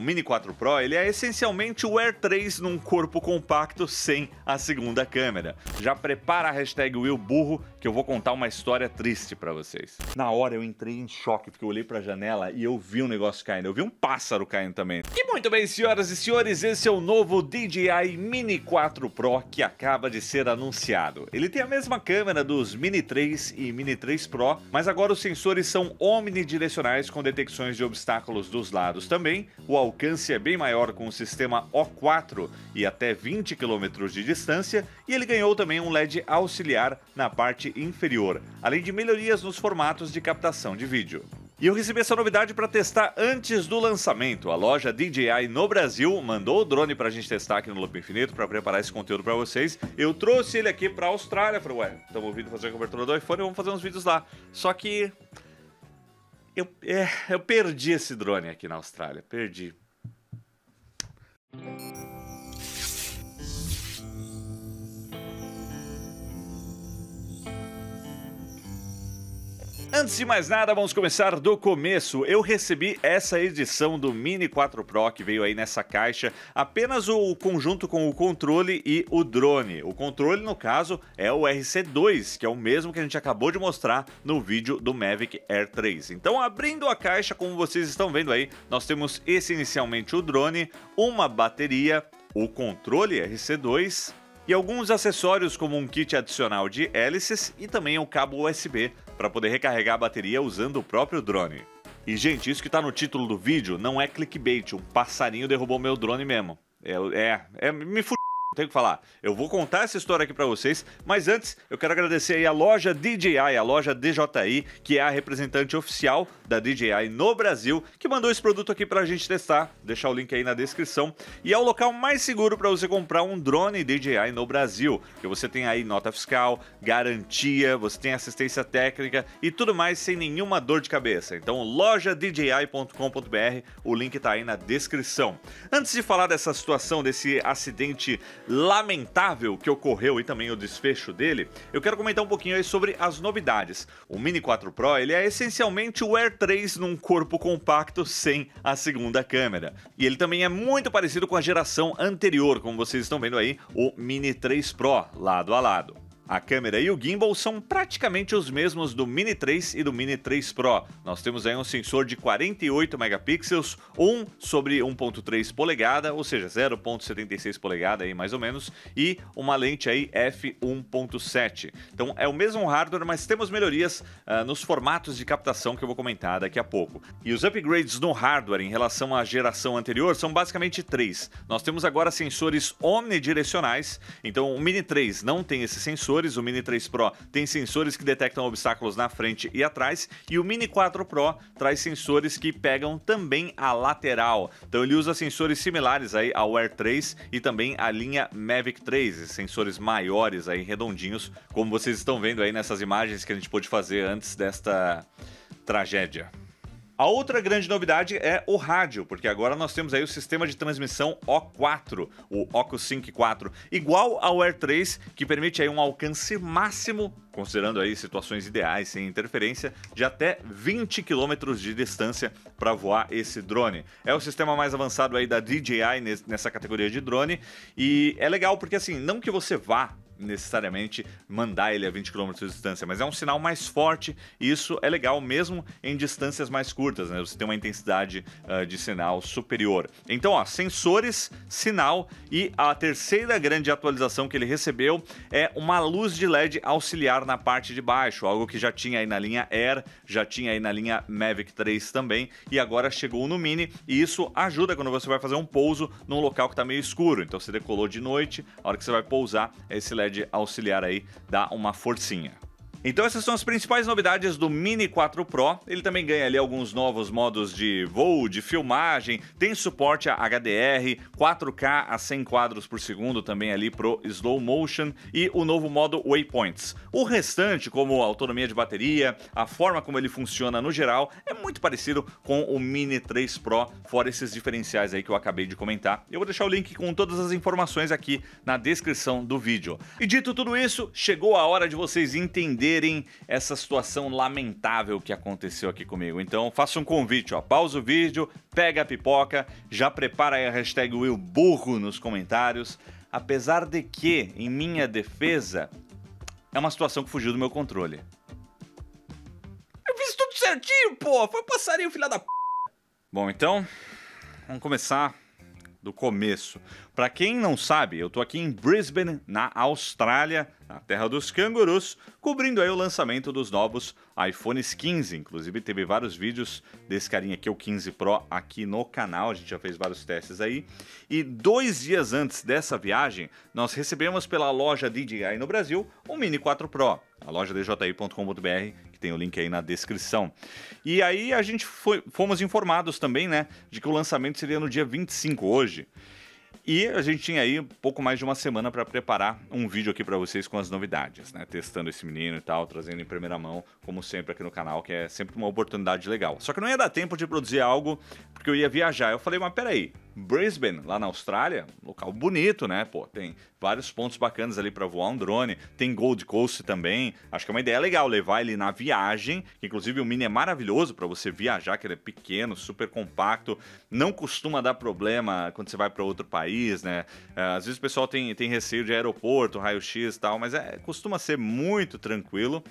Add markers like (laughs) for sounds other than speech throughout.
O Mini 4 Pro ele é essencialmente o Air 3 num corpo compacto sem a segunda câmera. Já prepara a hashtag WillBurro que eu vou contar uma história triste para vocês. Na hora eu entrei em choque porque eu olhei pra janela e eu vi um negócio caindo. Eu vi um pássaro caindo também. E muito bem, senhoras e senhores, esse é o novo DJI Mini 4 Pro que acaba de ser anunciado. Ele tem a mesma câmera dos Mini 3 e Mini 3 Pro, mas agora os sensores são omnidirecionais com detecções de obstáculos dos lados também. O alcance é bem maior com o sistema O4 e até 20 km de distância, e ele ganhou também um LED auxiliar na parte inferior, além de melhorias nos formatos de captação de vídeo. E eu recebi essa novidade para testar antes do lançamento. A loja DJI no Brasil mandou o drone para a gente testar aqui no Loop Infinito para preparar esse conteúdo para vocês. Eu trouxe ele aqui para a Austrália. Falei, ué, estamos vindo fazer a cobertura do iPhone, vamos fazer uns vídeos lá. Só que eu, é, eu perdi esse drone aqui na Austrália, perdi. Música Antes de mais nada, vamos começar do começo. Eu recebi essa edição do Mini 4 Pro que veio aí nessa caixa, apenas o conjunto com o controle e o drone. O controle, no caso, é o RC2, que é o mesmo que a gente acabou de mostrar no vídeo do Mavic Air 3. Então, abrindo a caixa, como vocês estão vendo aí, nós temos esse inicialmente o drone, uma bateria, o controle RC2, e alguns acessórios como um kit adicional de hélices e também um cabo USB para poder recarregar a bateria usando o próprio drone. E gente, isso que está no título do vídeo não é clickbait, um passarinho derrubou meu drone mesmo. É, é, é me fudeu não tenho o que falar. Eu vou contar essa história aqui para vocês, mas antes eu quero agradecer aí a loja DJI, a loja DJI, que é a representante oficial da DJI no Brasil, que mandou esse produto aqui para a gente testar. Vou deixar o link aí na descrição. E é o local mais seguro para você comprar um drone DJI no Brasil, que você tem aí nota fiscal, garantia, você tem assistência técnica e tudo mais sem nenhuma dor de cabeça. Então, loja DJI.com.br, o link está aí na descrição. Antes de falar dessa situação desse acidente lamentável que ocorreu e também o desfecho dele, eu quero comentar um pouquinho aí sobre as novidades. O Mini 4 Pro ele é essencialmente o Air 3 num corpo compacto sem a segunda câmera. E ele também é muito parecido com a geração anterior, como vocês estão vendo aí, o Mini 3 Pro lado a lado. A câmera e o gimbal são praticamente os mesmos do Mini 3 e do Mini 3 Pro. Nós temos aí um sensor de 48 megapixels, 1 sobre 1.3 polegada, ou seja, 0.76 polegada aí mais ou menos, e uma lente aí f1.7. Então é o mesmo hardware, mas temos melhorias uh, nos formatos de captação que eu vou comentar daqui a pouco. E os upgrades no hardware em relação à geração anterior são basicamente três. Nós temos agora sensores omnidirecionais, então o Mini 3 não tem esse sensor, sensores. O Mini 3 Pro tem sensores que detectam obstáculos na frente e atrás, e o Mini 4 Pro traz sensores que pegam também a lateral. Então ele usa sensores similares aí ao Air 3 e também a linha Mavic 3, sensores maiores aí, redondinhos, como vocês estão vendo aí nessas imagens que a gente pôde fazer antes desta tragédia. A outra grande novidade é o rádio, porque agora nós temos aí o sistema de transmissão O4, o Oculus 54, 4, igual ao Air 3, que permite aí um alcance máximo, considerando aí situações ideais sem interferência, de até 20 km de distância para voar esse drone. É o sistema mais avançado aí da DJI nessa categoria de drone e é legal porque assim, não que você vá necessariamente mandar ele a 20 km de distância, mas é um sinal mais forte e isso é legal mesmo em distâncias mais curtas, né? Você tem uma intensidade uh, de sinal superior. Então, ó, sensores, sinal e a terceira grande atualização que ele recebeu é uma luz de LED auxiliar na parte de baixo, algo que já tinha aí na linha Air, já tinha aí na linha Mavic 3 também e agora chegou no Mini e isso ajuda quando você vai fazer um pouso num local que está meio escuro. Então, você decolou de noite, a hora que você vai pousar, é esse LED pode auxiliar aí, dá uma forcinha. Então essas são as principais novidades do Mini 4 Pro. Ele também ganha ali alguns novos modos de voo, de filmagem, tem suporte a HDR, 4K a 100 quadros por segundo também ali pro slow motion e o novo modo Waypoints. O restante, como a autonomia de bateria, a forma como ele funciona no geral, é muito parecido com o Mini 3 Pro, fora esses diferenciais aí que eu acabei de comentar. Eu vou deixar o link com todas as informações aqui na descrição do vídeo. E dito tudo isso, chegou a hora de vocês entenderem entenderem essa situação lamentável que aconteceu aqui comigo. Então, faço um convite, ó. Pausa o vídeo, pega a pipoca, já prepara aí a hashtag WillBurro nos comentários. Apesar de que, em minha defesa, é uma situação que fugiu do meu controle. Eu fiz tudo certinho, pô! Foi um passarinho, filha da p. Bom, então, vamos começar do começo. Para quem não sabe, eu estou aqui em Brisbane, na Austrália, na terra dos cangurus, cobrindo aí o lançamento dos novos iPhones 15. Inclusive teve vários vídeos desse carinha aqui, o 15 Pro, aqui no canal. A gente já fez vários testes aí. E dois dias antes dessa viagem, nós recebemos pela loja DJI no Brasil um Mini 4 Pro. A loja DJI.com.br tem o link aí na descrição. E aí a gente foi, fomos informados também, né, de que o lançamento seria no dia 25 hoje. E a gente tinha aí pouco mais de uma semana para preparar um vídeo aqui para vocês com as novidades, né? Testando esse menino e tal, trazendo em primeira mão, como sempre aqui no canal, que é sempre uma oportunidade legal. Só que não ia dar tempo de produzir algo porque eu ia viajar. Eu falei, mas peraí, Brisbane, lá na Austrália, local bonito, né? Pô, tem vários pontos bacanas ali para voar um drone. Tem Gold Coast também. Acho que é uma ideia legal levar ele na viagem. Inclusive, o Mini é maravilhoso para você viajar, que ele é pequeno, super compacto. Não costuma dar problema quando você vai para outro país, né? É, às vezes o pessoal tem, tem receio de aeroporto, raio-x e tal, mas é, costuma ser muito tranquilo.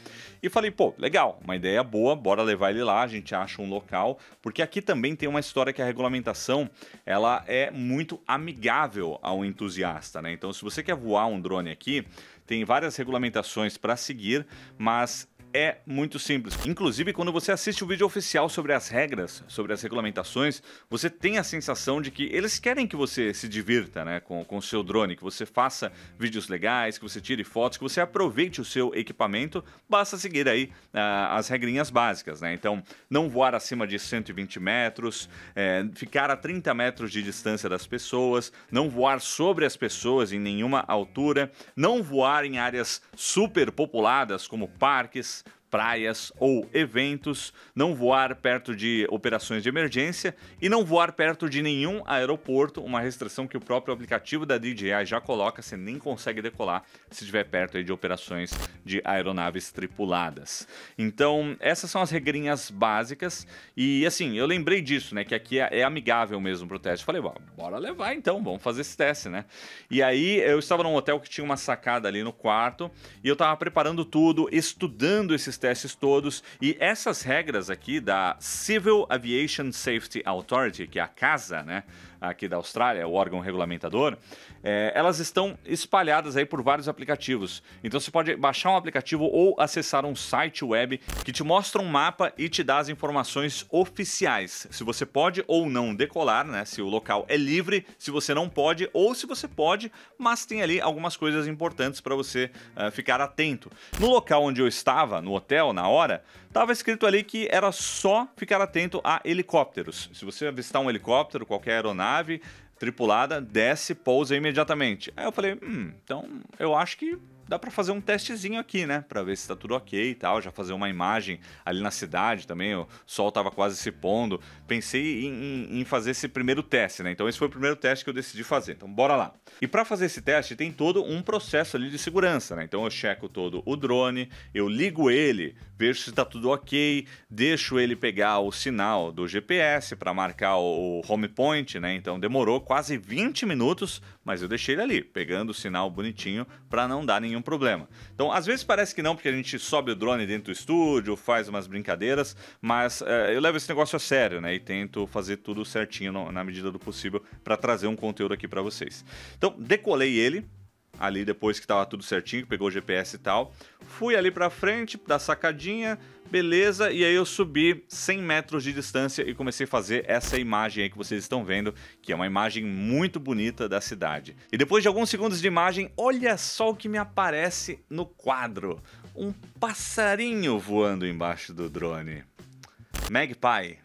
E falei, pô, legal, uma ideia boa, bora levar ele lá, a gente acha um local. Porque aqui também tem uma história que a regulamentação, ela é muito amigável ao entusiasta, né? Então, se você quer voar um drone aqui, tem várias regulamentações para seguir, mas é muito simples. Inclusive, quando você assiste o vídeo oficial sobre as regras, sobre as regulamentações, você tem a sensação de que eles querem que você se divirta né, com o seu drone, que você faça vídeos legais, que você tire fotos, que você aproveite o seu equipamento. Basta seguir aí uh, as regrinhas básicas. Né? Então, não voar acima de 120 metros, é, ficar a 30 metros de distância das pessoas, não voar sobre as pessoas em nenhuma altura, não voar em áreas superpopuladas como parques, praias ou eventos, não voar perto de operações de emergência e não voar perto de nenhum aeroporto, uma restrição que o próprio aplicativo da DJI já coloca, você nem consegue decolar se estiver perto de operações de aeronaves tripuladas. Então, essas são as regrinhas básicas e assim, eu lembrei disso, né, que aqui é, é amigável mesmo pro teste. Falei, bora levar então, vamos fazer esse teste, né? E aí eu estava num hotel que tinha uma sacada ali no quarto e eu estava preparando tudo, estudando esses testes todos. E essas regras aqui da Civil Aviation Safety Authority, que é a casa, né? aqui da Austrália, o órgão regulamentador, é, elas estão espalhadas aí por vários aplicativos. Então você pode baixar um aplicativo ou acessar um site web que te mostra um mapa e te dá as informações oficiais. Se você pode ou não decolar, né? Se o local é livre, se você não pode ou se você pode, mas tem ali algumas coisas importantes para você uh, ficar atento. No local onde eu estava, no hotel, na hora, estava escrito ali que era só ficar atento a helicópteros. Se você avistar um helicóptero, qualquer aeronave, aeronave tripulada, desce, pousa imediatamente. Aí eu falei, hum, então eu acho que dá para fazer um testezinho aqui, né? Para ver se está tudo ok e tal. Já fazer uma imagem ali na cidade também. O sol estava quase se pondo. Pensei em, em, em, fazer esse primeiro teste, né? Então esse foi o primeiro teste que eu decidi fazer. Então bora lá. E para fazer esse teste tem todo um processo ali de segurança, né? Então eu checo todo o drone, eu ligo ele, vejo se está tudo ok, deixo ele pegar o sinal do GPS para marcar o home point, né? Então demorou quase 20 minutos, mas eu deixei ele ali, pegando o sinal bonitinho para não dar nenhum um problema. Então, às vezes parece que não, porque a gente sobe o drone dentro do estúdio, faz umas brincadeiras, mas é, eu levo esse negócio a sério, né? E tento fazer tudo certinho no, na medida do possível para trazer um conteúdo aqui para vocês. Então, decolei ele, ali depois que tava tudo certinho, pegou o GPS e tal. Fui ali pra frente, da sacadinha, beleza, e aí eu subi 100 metros de distância e comecei a fazer essa imagem aí que vocês estão vendo, que é uma imagem muito bonita da cidade. E depois de alguns segundos de imagem, olha só o que me aparece no quadro. Um passarinho voando embaixo do drone. Magpie.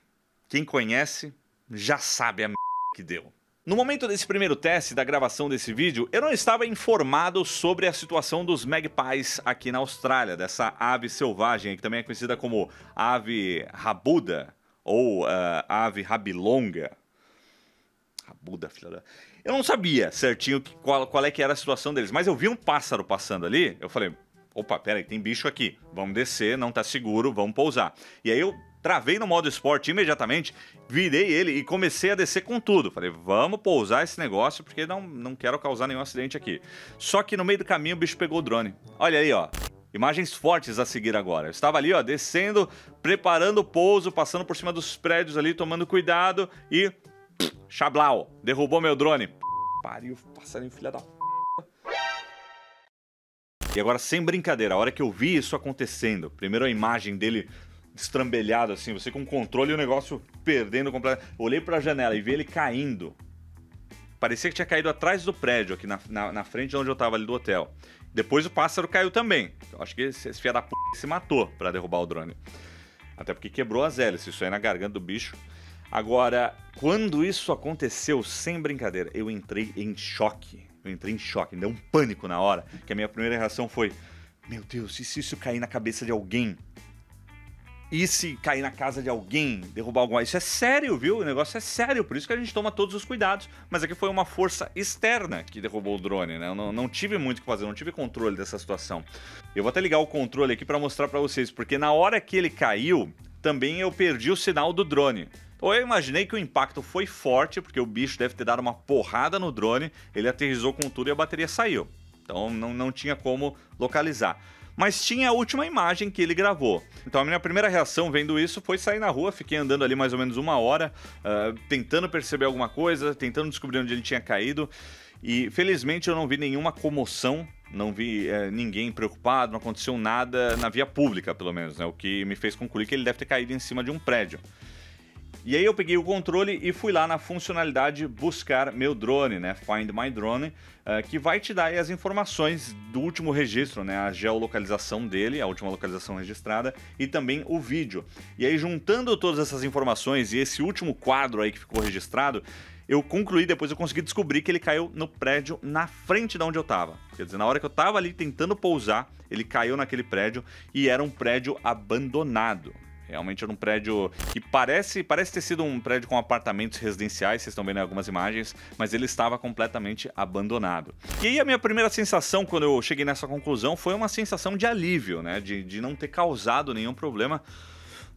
Quem conhece já sabe a m... que deu. No momento desse primeiro teste da gravação desse vídeo, eu não estava informado sobre a situação dos magpies aqui na Austrália, dessa ave selvagem, que também é conhecida como ave rabuda ou uh, ave rabilonga. Rabuda, filha da... Eu não sabia certinho que, qual, qual é que era a situação deles, mas eu vi um pássaro passando ali, eu falei, opa, peraí, tem bicho aqui, vamos descer, não tá seguro, vamos pousar. E aí eu Travei no modo esporte imediatamente, virei ele e comecei a descer com tudo. Falei, vamos pousar esse negócio porque não, não quero causar nenhum acidente aqui. Só que no meio do caminho o bicho pegou o drone. Olha aí, ó. Imagens fortes a seguir agora. Eu estava ali, ó, descendo, preparando o pouso, passando por cima dos prédios ali, tomando cuidado e. Chablau! Derrubou meu drone. Pariu, passarinho filha da e agora, sem brincadeira, a hora que eu vi isso acontecendo, primeiro a imagem dele estrambelhado assim, você com controle e o negócio perdendo completamente. Olhei para a janela e vi ele caindo. Parecia que tinha caído atrás do prédio, aqui na, na, na frente de onde eu tava ali do hotel. Depois o pássaro caiu também. Acho que esse, esse da p... se matou para derrubar o drone. Até porque quebrou as hélices, isso aí na garganta do bicho. Agora, quando isso aconteceu, sem brincadeira, eu entrei em choque. Eu entrei em choque, me deu um pânico na hora, que a minha primeira reação foi: Meu Deus, e se isso cair na cabeça de alguém? E se cair na casa de alguém, derrubar alguma. Isso é sério, viu? O negócio é sério, por isso que a gente toma todos os cuidados. Mas aqui foi uma força externa que derrubou o drone, né? Eu não, não tive muito o que fazer, não tive controle dessa situação. Eu vou até ligar o controle aqui para mostrar para vocês, porque na hora que ele caiu, também eu perdi o sinal do drone. Então eu imaginei que o impacto foi forte, porque o bicho deve ter dado uma porrada no drone, ele aterrizou com tudo e a bateria saiu. Então não, não tinha como localizar mas tinha a última imagem que ele gravou. Então a minha primeira reação vendo isso foi sair na rua, fiquei andando ali mais ou menos uma hora, uh, tentando perceber alguma coisa, tentando descobrir onde ele tinha caído. E felizmente eu não vi nenhuma comoção, não vi é, ninguém preocupado, não aconteceu nada na via pública, pelo menos, né? O que me fez concluir que ele deve ter caído em cima de um prédio. E aí eu peguei o controle e fui lá na funcionalidade buscar meu drone, né? Find my drone, uh, que vai te dar as informações do último registro, né? A geolocalização dele, a última localização registrada e também o vídeo. E aí juntando todas essas informações e esse último quadro aí que ficou registrado, eu concluí, depois eu consegui descobrir que ele caiu no prédio na frente de onde eu tava. Quer dizer, na hora que eu tava ali tentando pousar, ele caiu naquele prédio e era um prédio abandonado. Realmente era um prédio que parece, parece ter sido um prédio com apartamentos residenciais, vocês estão vendo algumas imagens, mas ele estava completamente abandonado. E aí a minha primeira sensação quando eu cheguei nessa conclusão foi uma sensação de alívio, né? De, de não ter causado nenhum problema.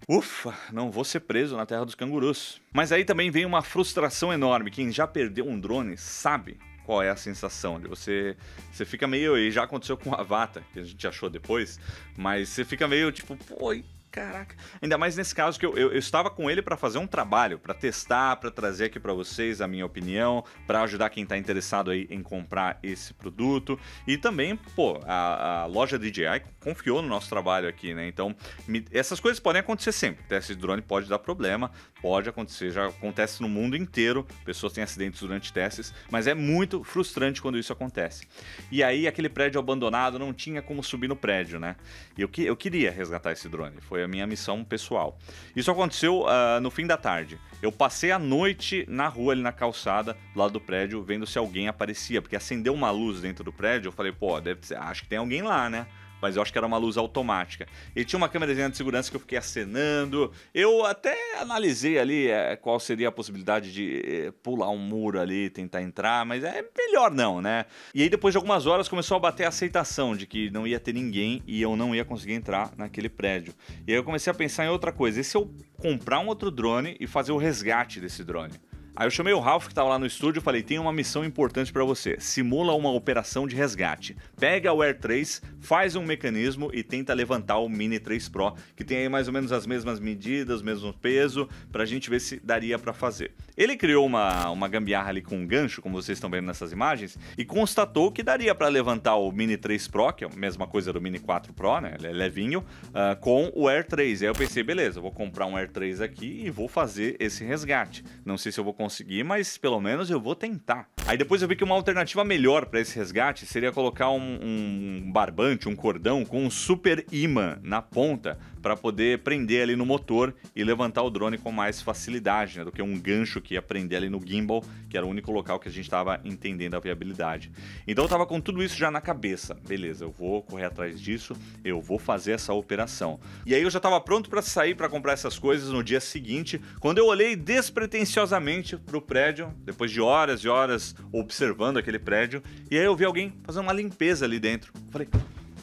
Ufa, não vou ser preso na terra dos cangurus. Mas aí também vem uma frustração enorme. Quem já perdeu um drone sabe qual é a sensação de você você fica meio e já aconteceu com a Avata que a gente achou depois, mas você fica meio tipo, pô, caraca. Ainda mais nesse caso que eu, eu, eu estava com ele para fazer um trabalho, para testar, para trazer aqui para vocês a minha opinião, para ajudar quem está interessado aí em comprar esse produto. E também, pô, a, a loja DJI confiou no nosso trabalho aqui, né? Então, me, essas coisas podem acontecer sempre. Teste de drone pode dar problema, Pode acontecer, já acontece no mundo inteiro, pessoas têm acidentes durante testes, mas é muito frustrante quando isso acontece. E aí, aquele prédio abandonado, não tinha como subir no prédio, né? E eu, que, eu queria resgatar esse drone, foi a minha missão pessoal. Isso aconteceu uh, no fim da tarde. Eu passei a noite na rua, ali na calçada, lá do prédio, vendo se alguém aparecia, porque acendeu uma luz dentro do prédio, eu falei, pô, deve ser, acho que tem alguém lá, né? mas eu acho que era uma luz automática. E tinha uma câmerazinha de segurança que eu fiquei acenando. Eu até analisei ali é, qual seria a possibilidade de é, pular um muro ali, tentar entrar, mas é melhor não, né? E aí depois de algumas horas começou a bater a aceitação de que não ia ter ninguém e eu não ia conseguir entrar naquele prédio. E aí eu comecei a pensar em outra coisa. E se eu comprar um outro drone e fazer o resgate desse drone? Aí eu chamei o Ralph que estava lá no estúdio e falei: tem uma missão importante para você. Simula uma operação de resgate. Pega o Air 3, faz um mecanismo e tenta levantar o Mini 3 Pro, que tem aí mais ou menos as mesmas medidas, o mesmo peso, para a gente ver se daria para fazer. Ele criou uma, uma gambiarra ali com um gancho, como vocês estão vendo nessas imagens, e constatou que daria para levantar o Mini 3 Pro, que é a mesma coisa do Mini 4 Pro, né? Ele é levinho, uh, com o Air 3. Aí eu pensei: beleza, vou comprar um Air 3 aqui e vou fazer esse resgate. Não sei se eu vou conseguir conseguir, mas pelo menos eu vou tentar. Aí depois eu vi que uma alternativa melhor para esse resgate seria colocar um, um barbante, um cordão com um super imã na ponta para poder prender ali no motor e levantar o drone com mais facilidade, né, do que um gancho que ia prender ali no gimbal, que era o único local que a gente estava entendendo a viabilidade. Então eu estava com tudo isso já na cabeça. Beleza, eu vou correr atrás disso, eu vou fazer essa operação. E aí eu já estava pronto para sair para comprar essas coisas no dia seguinte, quando eu olhei despretensiosamente para o prédio, depois de horas e horas observando aquele prédio, e aí eu vi alguém fazendo uma limpeza ali dentro. falei: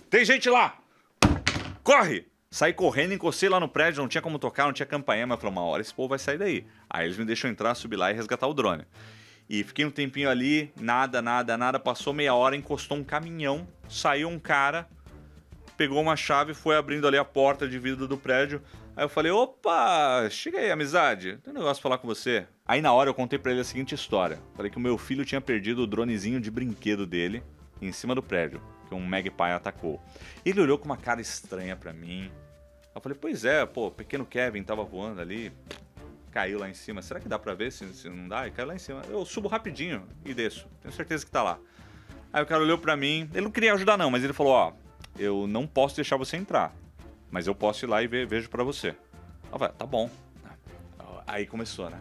"Tem gente lá! Corre!" Saí correndo, encostei lá no prédio, não tinha como tocar, não tinha campanha, para uma hora esse povo vai sair daí. Aí eles me deixam entrar, subir lá e resgatar o drone. E fiquei um tempinho ali, nada, nada, nada. Passou meia hora, encostou um caminhão, saiu um cara, pegou uma chave e foi abrindo ali a porta de vidro do prédio. Aí eu falei: opa, chega aí, amizade, tem um negócio pra falar com você. Aí na hora eu contei para ele a seguinte história: falei que o meu filho tinha perdido o dronezinho de brinquedo dele em cima do prédio, que um magpie atacou. Ele olhou com uma cara estranha para mim, eu falei, pois é, pô, pequeno Kevin tava voando ali, caiu lá em cima. Será que dá pra ver se, se não dá? E caiu lá em cima. Eu subo rapidinho e desço. Tenho certeza que tá lá. Aí o cara olhou pra mim, ele não queria ajudar não, mas ele falou, ó, eu não posso deixar você entrar, mas eu posso ir lá e vejo pra você. Eu falei, ah, tá bom. Aí começou, né?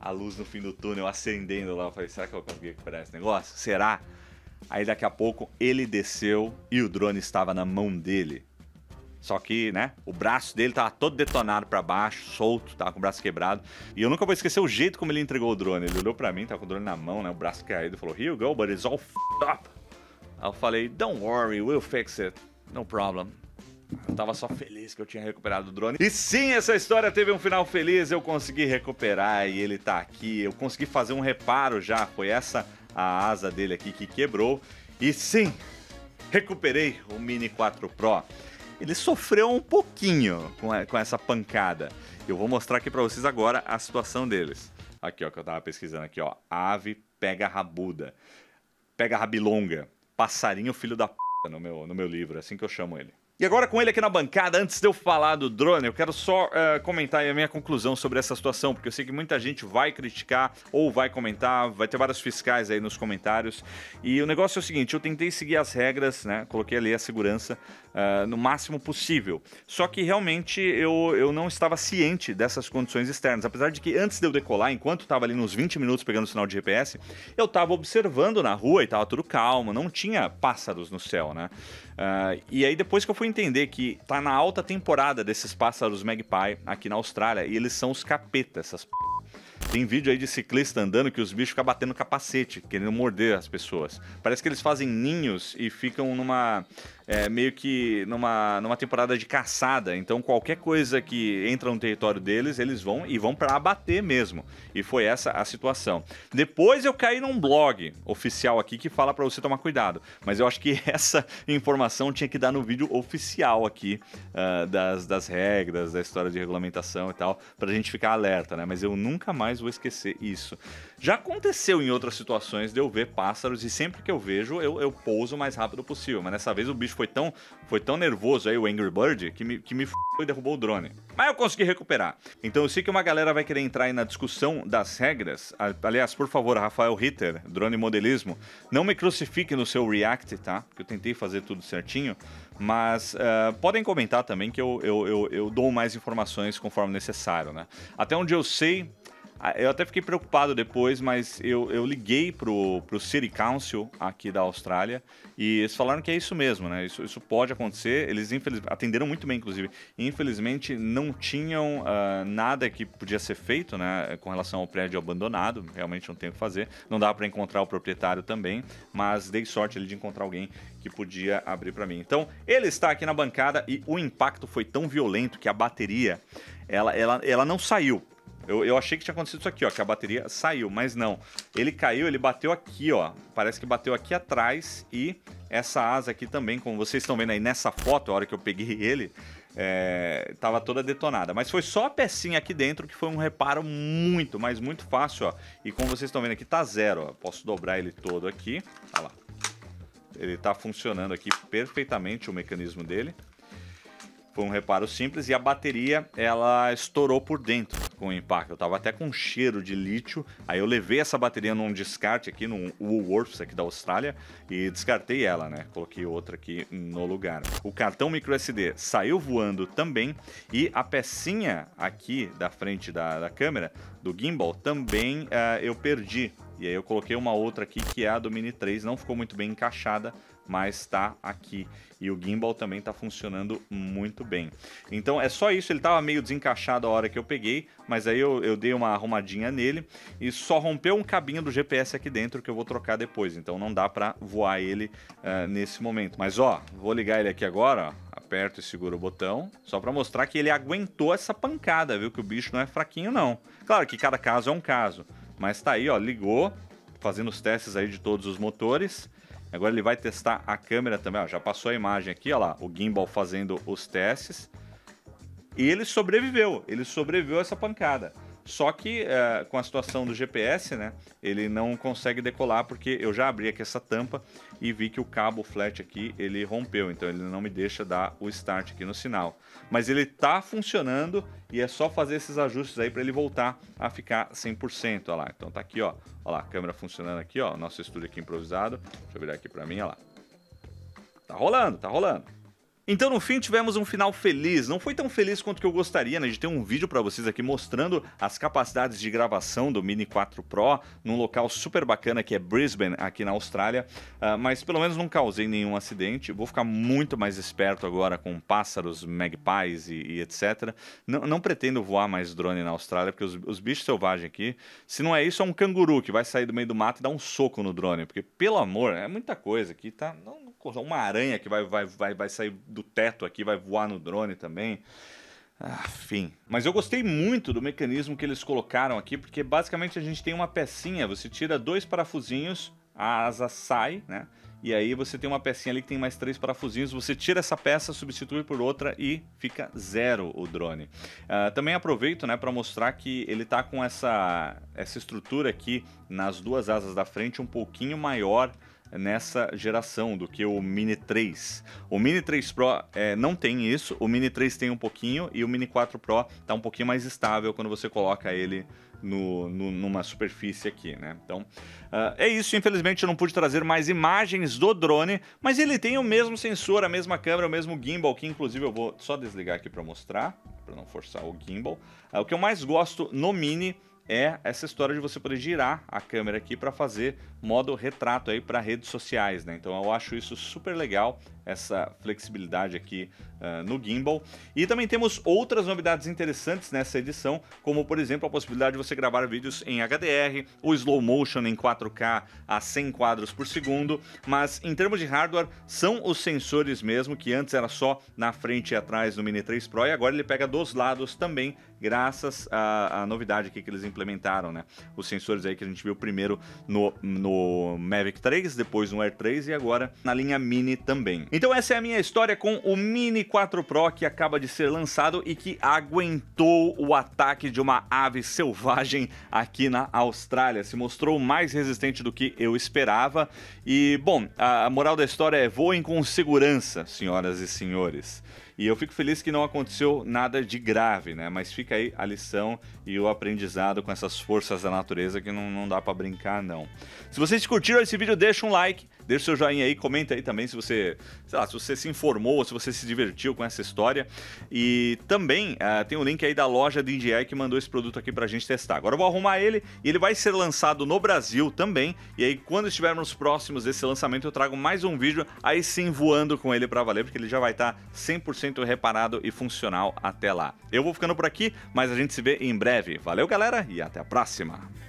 A luz no fim do túnel acendendo lá. Eu falei, será que eu consegui recuperar esse negócio? Será? Aí daqui a pouco ele desceu e o drone estava na mão dele. Só que, né, o braço dele tava todo detonado para baixo, solto, tava com o braço quebrado. E eu nunca vou esquecer o jeito como ele entregou o drone. Ele olhou para mim, tava com o drone na mão, né, o braço caído, falou, here you go, but it's all f***ed up. Aí eu falei, don't worry, we'll fix it. No problem. Eu tava só feliz que eu tinha recuperado o drone. E sim, essa história teve um final feliz, eu consegui recuperar e ele tá aqui. Eu consegui fazer um reparo já, foi essa a asa dele aqui que quebrou. E sim, recuperei o Mini 4 Pro ele sofreu um pouquinho com, a, com essa pancada. Eu vou mostrar aqui para vocês agora a situação deles. Aqui, ó, que eu tava pesquisando aqui, ó. Ave pega rabuda. Pega rabilonga. Passarinho filho da p... no meu, no meu livro, é assim que eu chamo ele. E agora com ele aqui na bancada, antes de eu falar do drone, eu quero só uh, comentar a minha conclusão sobre essa situação, porque eu sei que muita gente vai criticar ou vai comentar, vai ter vários fiscais aí nos comentários. E o negócio é o seguinte, eu tentei seguir as regras, né? Coloquei ali a segurança uh, no máximo possível. Só que realmente eu, eu não estava ciente dessas condições externas. Apesar de que antes de eu decolar, enquanto estava ali nos 20 minutos pegando o sinal de GPS, eu estava observando na rua e estava tudo calmo, não tinha pássaros no céu, né? Uh, e aí depois que eu fui fui entender que tá na alta temporada desses pássaros magpie aqui na Austrália e eles são os capetas, essas p... Tem vídeo aí de ciclista andando que os bichos ficam batendo capacete, querendo morder as pessoas. Parece que eles fazem ninhos e ficam numa é, meio que numa, numa temporada de caçada. Então, qualquer coisa que entra no território deles, eles vão e vão para abater mesmo. E foi essa a situação. Depois eu caí num blog oficial aqui que fala para você tomar cuidado. Mas eu acho que (laughs) essa informação tinha que dar no vídeo oficial aqui uh, das, das regras, da história de regulamentação e tal, para a gente ficar alerta, né? Mas eu nunca mais vou esquecer isso. Já aconteceu em outras situações de eu ver pássaros e sempre que eu vejo, eu, eu pouso o mais rápido possível. Mas dessa vez o bicho foi tão, foi tão nervoso aí o Angry Bird que me, que me f... e derrubou o drone. Mas eu consegui recuperar. Então eu sei que uma galera vai querer entrar aí na discussão das regras. Aliás, por favor, Rafael Ritter, drone modelismo, não me crucifique no seu React, tá? Que eu tentei fazer tudo certinho. Mas uh, podem comentar também que eu, eu, eu, eu dou mais informações conforme necessário, né? Até onde eu sei, ah, eu até fiquei preocupado depois, mas eu, eu liguei pro, pro City Council aqui da Austrália e eles falaram que é isso mesmo, né? Isso, isso pode acontecer. Eles infelizmente atenderam muito bem, inclusive. Infelizmente não tinham uh, nada que podia ser feito, né? Com relação ao prédio abandonado, realmente não tem o que fazer. Não dava para encontrar o proprietário também, mas dei sorte ali de encontrar alguém que podia abrir para mim. Então ele está aqui na bancada e o impacto foi tão violento que a bateria ela, ela, ela não saiu eu, eu achei que tinha acontecido isso aqui, ó, que a bateria saiu, mas não. Ele caiu, ele bateu aqui, ó. Parece que bateu aqui atrás e essa asa aqui também, como vocês estão vendo aí nessa foto, a hora que eu peguei (laughs) ele, é, tava toda detonada. Mas foi só a pecinha aqui dentro que foi um reparo muito, mas muito fácil, ó. E como vocês estão vendo aqui, tá zero, ó. Posso dobrar ele todo aqui, olha lá. Ele tá funcionando aqui perfeitamente o mecanismo dele. Foi um reparo simples e a bateria, ela estourou por dentro com o impacto. Eu tava até com um cheiro de lítio. Aí eu levei essa bateria num descarte aqui, no Woolworths aqui da Austrália, e descartei ela, né? Coloquei outra aqui no lugar. O cartão micro SD saiu voando também, e a pecinha aqui da frente da, da câmera, do gimbal, também uh, eu perdi. E aí eu coloquei uma outra aqui que é a do Mini 3, não ficou muito bem encaixada, mas está aqui. E o gimbal também está funcionando muito bem. Então é só isso, ele estava meio desencaixado a hora que eu peguei, mas aí eu, eu dei uma arrumadinha nele e só rompeu um cabinho do GPS aqui dentro que eu vou trocar depois, então não dá para voar ele uh, nesse momento. Mas ó, vou ligar ele aqui agora, ó aperto e seguro o botão, só para mostrar que ele aguentou essa pancada, viu? Que o bicho não é fraquinho, não. Claro que cada caso é um caso, mas tá aí, ó, ligou, fazendo os testes aí de todos os motores. Agora ele vai testar a câmera também, ó, já passou a imagem aqui, ó lá, o gimbal fazendo os testes. E ele sobreviveu, ele sobreviveu a essa pancada. Só que é, com a situação do GPS, né, ele não consegue decolar porque eu já abri aqui essa tampa e vi que o cabo flat aqui ele rompeu, então ele não me deixa dar o start aqui no sinal. Mas ele tá funcionando e é só fazer esses ajustes aí para ele voltar a ficar 100%, olha lá. Então tá aqui, ó. Olha lá, a câmera funcionando aqui, ó, nosso estúdio aqui improvisado. Deixa eu virar aqui para mim, olha lá. Tá rolando, tá rolando. Então, no fim, tivemos um final feliz. Não foi tão feliz quanto que eu gostaria, né? De ter um vídeo para vocês aqui mostrando as capacidades de gravação do Mini 4 Pro num local super bacana que é Brisbane, aqui na Austrália. Uh, mas pelo menos não causei nenhum acidente. Vou ficar muito mais esperto agora com pássaros, magpies e, e etc. Não, não, pretendo voar mais drone na Austrália, porque os, os bichos selvagens aqui, se não é isso, é um canguru que vai sair do meio do mato e dar um soco no drone. Porque, pelo amor, é muita coisa aqui, tá? Não, uma aranha que vai, vai, vai, vai sair do teto aqui, vai voar no drone também. Ah, Mas eu gostei muito do mecanismo que eles colocaram aqui, porque basicamente a gente tem uma pecinha, você tira dois parafusinhos, a asa sai, né? E aí você tem uma pecinha ali que tem mais três parafusinhos, você tira essa peça, substitui por outra e fica zero o drone. Uh, também aproveito né, para mostrar que ele tá com essa, essa estrutura aqui nas duas asas da frente um pouquinho maior nessa geração do que o Mini 3. O Mini 3 Pro é, não tem isso, o Mini 3 tem um pouquinho e o Mini 4 Pro está um pouquinho mais estável quando você coloca ele no, no, numa superfície aqui, né? Então, uh, é isso. Infelizmente, eu não pude trazer mais imagens do drone, mas ele tem o mesmo sensor, a mesma câmera, o mesmo gimbal, que inclusive eu vou só desligar aqui para mostrar, para não forçar o gimbal. Uh, o que eu mais gosto no Mini é essa história de você poder girar a câmera aqui para fazer modo retrato aí para redes sociais, né? Então eu acho isso super legal essa flexibilidade aqui uh, no gimbal. E também temos outras novidades interessantes nessa edição, como por exemplo a possibilidade de você gravar vídeos em HDR, o slow motion em 4K a 100 quadros por segundo, mas em termos de hardware são os sensores mesmo que antes era só na frente e atrás do Mini 3 Pro e agora ele pega dos lados também graças à, à novidade que eles implementaram, né? Os sensores aí que a gente viu primeiro no, no Mavic 3, depois no Air 3 e agora na linha Mini também. Então essa é a minha história com o Mini 4 Pro que acaba de ser lançado e que aguentou o ataque de uma ave selvagem aqui na Austrália. Se mostrou mais resistente do que eu esperava e, bom, a moral da história é voem com segurança, senhoras e senhores. E eu fico feliz que não aconteceu nada de grave, né? Mas fica aí a lição e o aprendizado com essas forças da natureza que não, não dá para brincar, não. Se vocês curtiram esse vídeo, deixa um like, Deixa o seu joinha aí, comenta aí também se você, sei lá, se você se informou, se você se divertiu com essa história. E também uh, tem o um link aí da loja do DJI que mandou esse produto aqui pra gente testar. Agora eu vou arrumar ele e ele vai ser lançado no Brasil também. E aí, quando estivermos próximos desse lançamento, eu trago mais um vídeo aí sim voando com ele pra valer, porque ele já vai estar tá 100% reparado e funcional até lá. Eu vou ficando por aqui, mas a gente se vê em breve. Valeu, galera, e até a próxima!